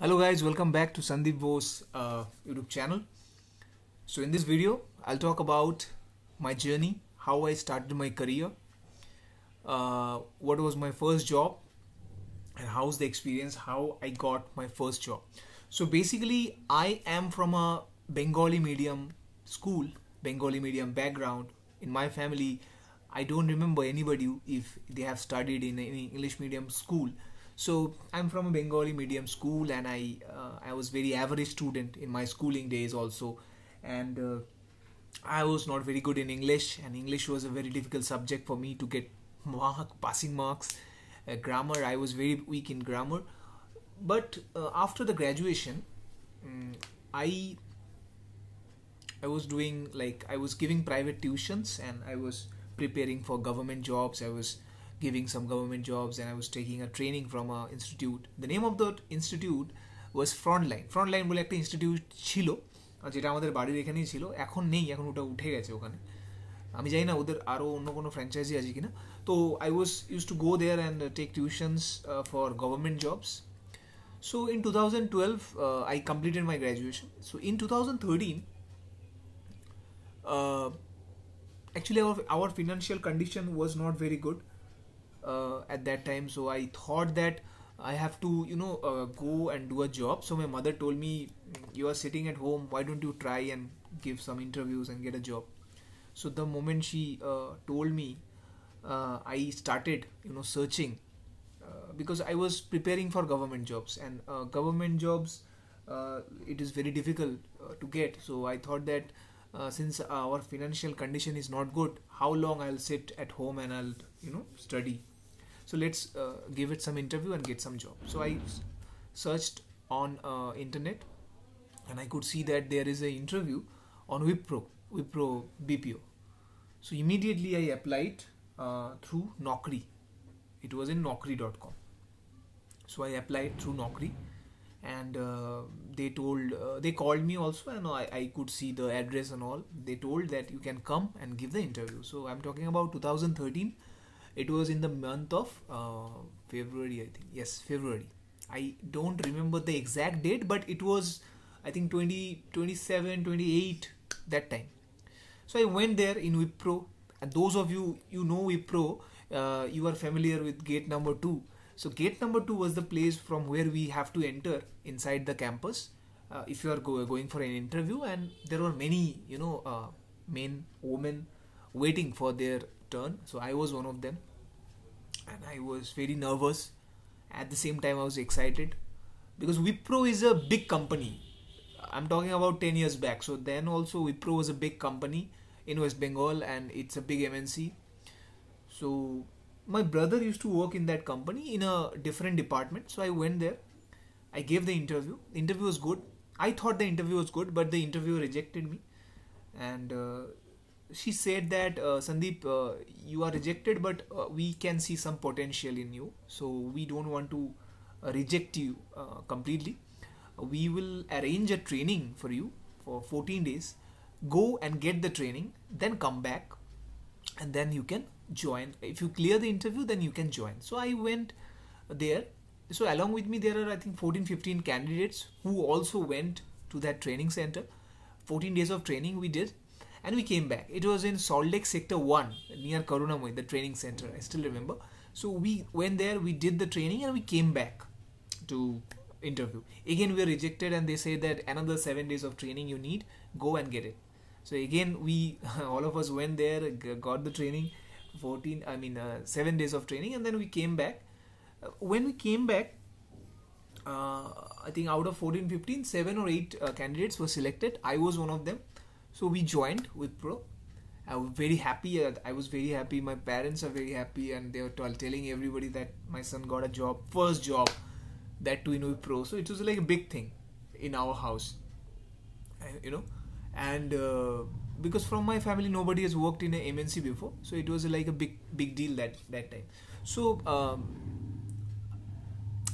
Hello guys, welcome back to Sandeep Bose uh, YouTube channel. So in this video, I'll talk about my journey, how I started my career, uh, what was my first job, and how's the experience, how I got my first job. So basically, I am from a Bengali medium school, Bengali medium background. In my family, I don't remember anybody if they have studied in any English medium school. So I'm from a Bengali medium school, and I uh, I was very average student in my schooling days also, and uh, I was not very good in English, and English was a very difficult subject for me to get mark passing marks. Uh, grammar I was very weak in grammar, but uh, after the graduation, um, I I was doing like I was giving private tuitions and I was preparing for government jobs. I was giving some government jobs and I was taking a training from a institute. The name of the institute was Frontline Frontline বলে একটা institute ছিল যেটা আমাদের বাড়ির এখানেই ছিল এখন নেই এখন ওটা উঠে গেছে ওখানে আমি জানি না ওদের আরও অন্য কোনো ফ্র্যাঞ্চাইজি আছে কি না তো I was use to go there and take tuitions for government jobs so in two thousand twelve I completed my graduation so in two thousand thirteen actually our, our financial condition was not very good uh, at that time so i thought that i have to you know uh, go and do a job so my mother told me you are sitting at home why don't you try and give some interviews and get a job so the moment she uh, told me i started you know searching because I was preparing for government jobs and uh, government jobs uh, it is very difficult uh, to get so I thought that since our financial condition is not good how long I'll sit at home and I'll you know study so let's uh, give it some interview and get some job so i searched on uh, internet and i could see that there is an interview on wipro wipro bpo so immediately i applied uh, through nokri it was in nokri.com so i applied through nokri and uh, they told uh, they called me also and I, I could see the address and all they told that you can come and give the interview so i'm talking about 2013 it was in the month of uh, february i think yes february i don't remember the exact date but it was i think 20 27 28 that time so i went there in wipro and those of you you know wipro uh, you are familiar with gate number 2 so gate number 2 was the place from where we have to enter inside the campus uh, if you are go going for an interview and there were many you know uh, men women waiting for their turn. So I was one of them, and I was very nervous. At the same time, I was excited because Wipro is a big company. I'm talking about 10 years back. So then also Wipro was a big company in West Bengal and it's a big MNC. So my brother used to work in that company in a different department. So I went there. I gave the interview. The interview was good. I thought the interview was good, but the interviewer rejected me. And uh, she said that uh, Sandeep, uh, you are rejected, but uh, we can see some potential in you. So we don't want to uh, reject you uh, completely. We will arrange a training for you for 14 days. Go and get the training, then come back, and then you can join. If you clear the interview, then you can join. So I went there. So along with me, there are I think 14, 15 candidates who also went to that training center. 14 days of training we did and we came back. It was in Salt Lake Sector 1 near Karunamoy, the training center. I still remember. So we went there, we did the training, and we came back to interview. Again, we were rejected, and they say that another seven days of training you need, go and get it. So again, we all of us went there, got the training, 14, I mean, uh, seven days of training, and then we came back. Uh, when we came back, uh, I think out of 14, 15, seven or eight uh, candidates were selected. I was one of them. So we joined with Pro. I was very happy. Uh, I was very happy. My parents are very happy, and they were telling everybody that my son got a job, first job, that to in Pro. So it was like a big thing in our house, uh, you know, and uh, because from my family nobody has worked in a MNC before, so it was like a big big deal that that time. So um,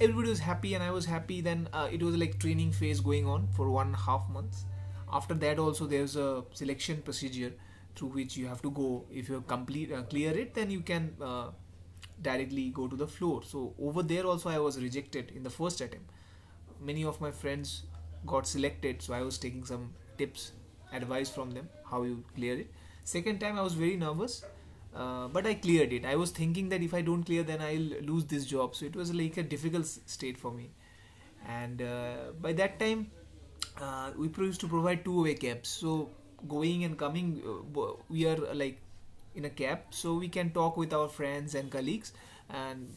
everybody was happy, and I was happy. Then uh, it was like training phase going on for one half months after that also there's a selection procedure through which you have to go if you complete uh, clear it then you can uh, directly go to the floor so over there also i was rejected in the first attempt many of my friends got selected so i was taking some tips advice from them how you clear it second time i was very nervous uh, but i cleared it i was thinking that if i don't clear then i'll lose this job so it was like a difficult state for me and uh, by that time uh, Wipro used to provide two-way cabs. So going and coming, uh, we are uh, like in a cab, so we can talk with our friends and colleagues, and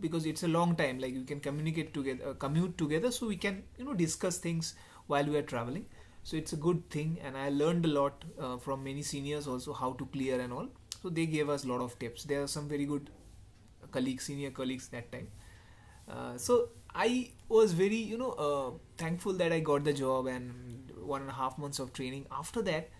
because it's a long time, like we can communicate together, uh, commute together, so we can you know discuss things while we are traveling. So it's a good thing, and I learned a lot uh, from many seniors also how to clear and all. So they gave us a lot of tips. There are some very good colleagues, senior colleagues that time. Uh, so I was very, you know, uh, thankful that I got the job and one and a half months of training. After that,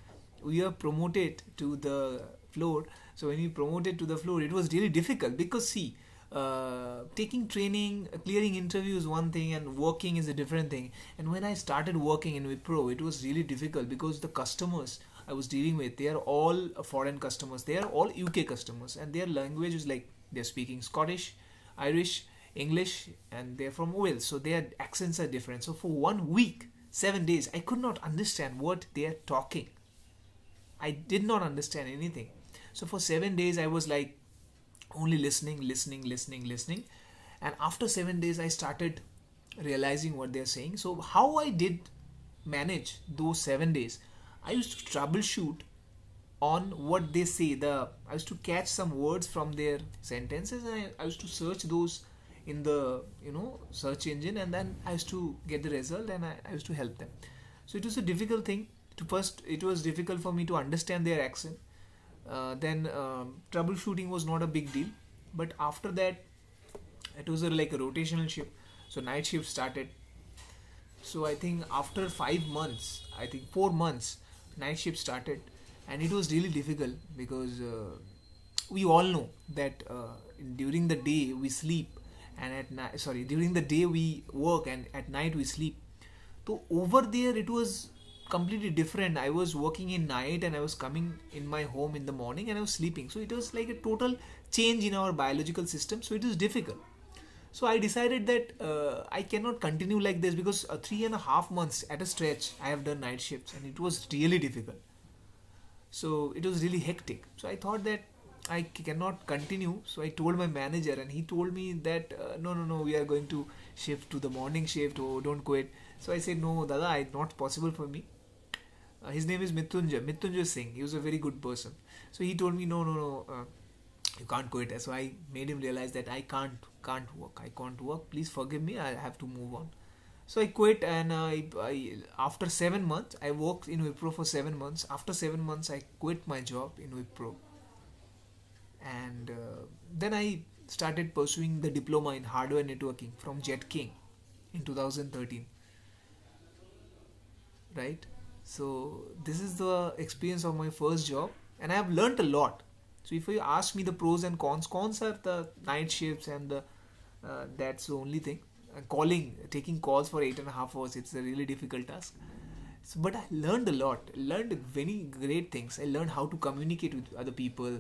we were promoted to the floor. So when we promoted to the floor, it was really difficult because see, uh, taking training, clearing interviews one thing, and working is a different thing. And when I started working in Wipro, it was really difficult because the customers I was dealing with, they are all foreign customers. They are all UK customers, and their language is like they're speaking Scottish, Irish, English and they're from Wales, so their accents are different. So for one week, seven days, I could not understand what they're talking. I did not understand anything. So for seven days, I was like only listening, listening, listening, listening. And after seven days, I started realizing what they're saying. So how I did manage those seven days, I used to troubleshoot on what they say. The I used to catch some words from their sentences and I, I used to search those in the you know search engine and then I used to get the result and I, I used to help them. So it was a difficult thing to first it was difficult for me to understand their accent. Uh, then um, troubleshooting was not a big deal, but after that it was a, like a rotational shift. So night shift started. So I think after five months, I think four months, night shift started, and it was really difficult because uh, we all know that uh, during the day we sleep and at night sorry during the day we work and at night we sleep so over there it was completely different i was working in night and i was coming in my home in the morning and i was sleeping so it was like a total change in our biological system so it is difficult so i decided that uh, i cannot continue like this because uh, three and a half months at a stretch i have done night shifts and it was really difficult so it was really hectic so i thought that I cannot continue. So I told my manager, and he told me that uh, no, no, no, we are going to shift to the morning shift. Oh, don't quit. So I said, no, Dada, it's not possible for me. Uh, his name is Mitunja, Mitunja Singh. He was a very good person. So he told me, no, no, no, uh, you can't quit. So I made him realize that I can't, can't work. I can't work. Please forgive me. I have to move on. So I quit, and I, I after seven months, I worked in Wipro for seven months. After seven months, I quit my job in Wipro and uh, then I started pursuing the diploma in hardware networking from Jet King in 2013. Right? So, this is the experience of my first job, and I have learnt a lot. So, if you ask me the pros and cons, cons are the night shifts and the uh, that's the only thing. Uh, calling, taking calls for eight and a half hours, it's a really difficult task. So, but I learned a lot, learned many great things. I learned how to communicate with other people,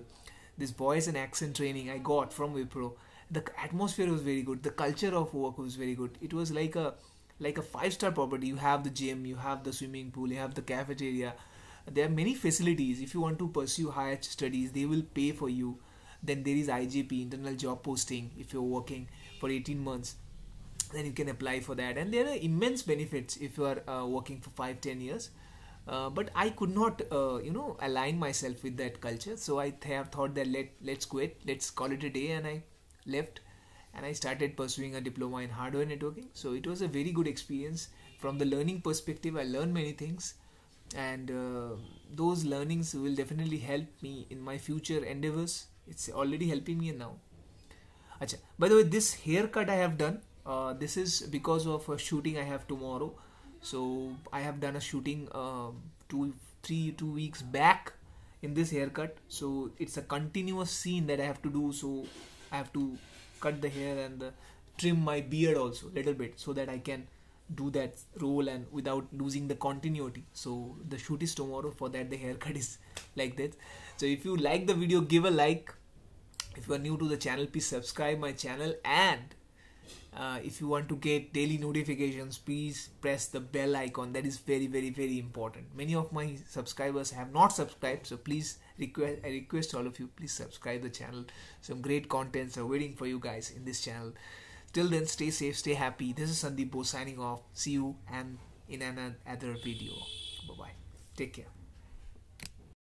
this voice and accent training I got from Wipro, the atmosphere was very good. The culture of work was very good. It was like a like a five star property. You have the gym, you have the swimming pool, you have the cafeteria. There are many facilities. If you want to pursue higher studies, they will pay for you. Then there is IJP, internal job posting, if you're working for 18 months then you can apply for that and there are immense benefits if you are uh, working for 5 10 years uh, but I could not, uh, you know, align myself with that culture. So I have thought that let let's quit, let's call it a day, and I left, and I started pursuing a diploma in hardware networking. So it was a very good experience from the learning perspective. I learned many things, and uh, those learnings will definitely help me in my future endeavors. It's already helping me now. Achha. By the way, this haircut I have done. Uh, this is because of a shooting I have tomorrow so I have done a shooting uh, two, three, two weeks back in this haircut. So it's a continuous scene that I have to do. So I have to cut the hair and trim my beard also a little bit so that I can do that role and without losing the continuity. So the shoot is tomorrow. For that, the haircut is like this. So if you like the video, give a like. If you are new to the channel, please subscribe my channel and uh, if you want to get daily notifications please press the bell icon that is very very very important many of my subscribers have not subscribed so please request i request all of you please subscribe the channel some great contents are waiting for you guys in this channel till then stay safe stay happy this is sandeep Bo signing off see you and in another video bye bye take care